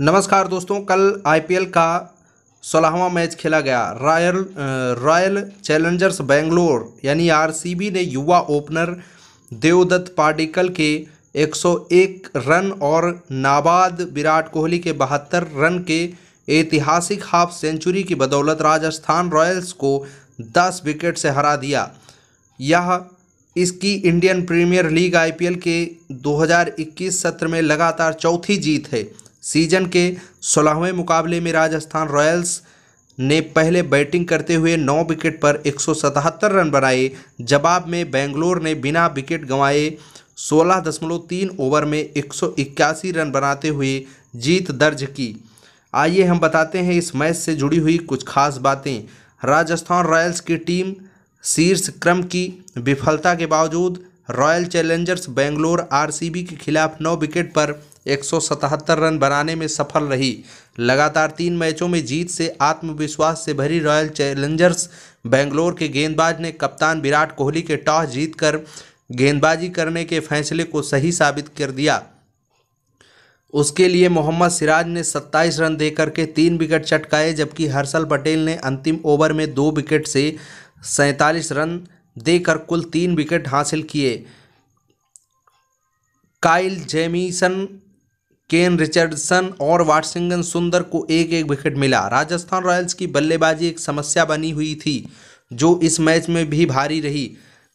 नमस्कार दोस्तों कल आईपीएल का सोलहवां मैच खेला गया रॉयल रॉयल चैलेंजर्स बेंगलोर यानी आरसीबी ने युवा ओपनर देवदत्त पाडिकल के 101 रन और नाबाद विराट कोहली के बहत्तर रन के ऐतिहासिक हाफ सेंचुरी की बदौलत राजस्थान रॉयल्स को 10 विकेट से हरा दिया यह इसकी इंडियन प्रीमियर लीग आईपीएल के 2021 सत्र में लगातार चौथी जीत है सीजन के सोलहवें मुकाबले में राजस्थान रॉयल्स ने पहले बैटिंग करते हुए 9 विकेट पर 177 रन बनाए जवाब में बेंगलोर ने बिना विकेट गंवाए 16.3 ओवर में एक रन बनाते हुए जीत दर्ज की आइए हम बताते हैं इस मैच से जुड़ी हुई कुछ खास बातें राजस्थान रॉयल्स की टीम शीर्ष क्रम की विफलता के बावजूद रॉयल चैलेंजर्स बेंगलोर आरसीबी के खिलाफ नौ विकेट पर एक रन बनाने में सफल रही लगातार तीन मैचों में जीत से आत्मविश्वास से भरी रॉयल चैलेंजर्स बेंगलोर के गेंदबाज ने कप्तान विराट कोहली के टॉस जीतकर गेंदबाजी करने के फैसले को सही साबित कर दिया उसके लिए मोहम्मद सिराज ने 27 रन देकर के तीन विकेट चटकाए जबकि हर्षल पटेल ने अंतिम ओवर में दो विकेट से सैंतालीस रन देकर कुल तीन विकेट हासिल किए काइल जेमिसन केन रिचर्डसन और वाटसिंगन सुंदर को एक एक विकेट मिला राजस्थान रॉयल्स की बल्लेबाजी एक समस्या बनी हुई थी जो इस मैच में भी भारी रही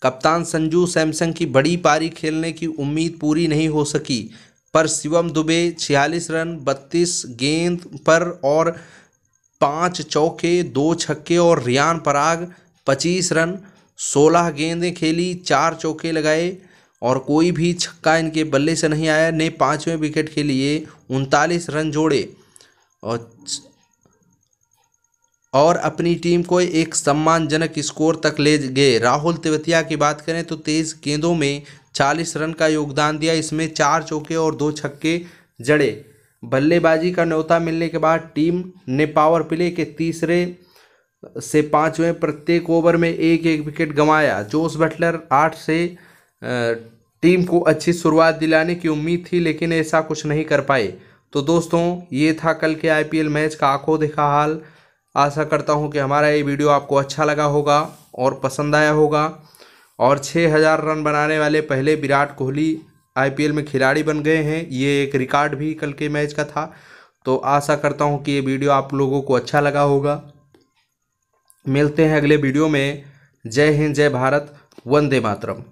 कप्तान संजू सैमसंग की बड़ी पारी खेलने की उम्मीद पूरी नहीं हो सकी पर शिवम दुबे छियालीस रन बत्तीस गेंद पर और पाँच चौके दो छक्के और रियान पराग पच्चीस रन सोलह गेंदें खेली चार चौके लगाए और कोई भी छक्का इनके बल्ले से नहीं आया ने पाँचवें विकेट के लिए उनतालीस रन जोड़े और और अपनी टीम को एक सम्मानजनक स्कोर तक ले गए राहुल तिवतिया की बात करें तो तेईस गेंदों में चालीस रन का योगदान दिया इसमें चार चौके और दो छक्के जड़े बल्लेबाजी का न्योता मिलने के बाद टीम ने पावर प्ले के तीसरे से पाँचवें प्रत्येक ओवर में एक एक विकेट गंवाया जोस बटलर आठ से टीम को अच्छी शुरुआत दिलाने की उम्मीद थी लेकिन ऐसा कुछ नहीं कर पाए तो दोस्तों ये था कल के आईपीएल मैच का आंखों देखा हाल आशा करता हूँ कि हमारा ये वीडियो आपको अच्छा लगा होगा और पसंद आया होगा और छः हज़ार रन बनाने वाले पहले विराट कोहली आईपीएल में खिलाड़ी बन गए हैं ये एक रिकॉर्ड भी कल के मैच का था तो आशा करता हूँ कि ये वीडियो आप लोगों को अच्छा लगा होगा मिलते हैं अगले वीडियो में जय हिंद जय भारत वंदे मातरम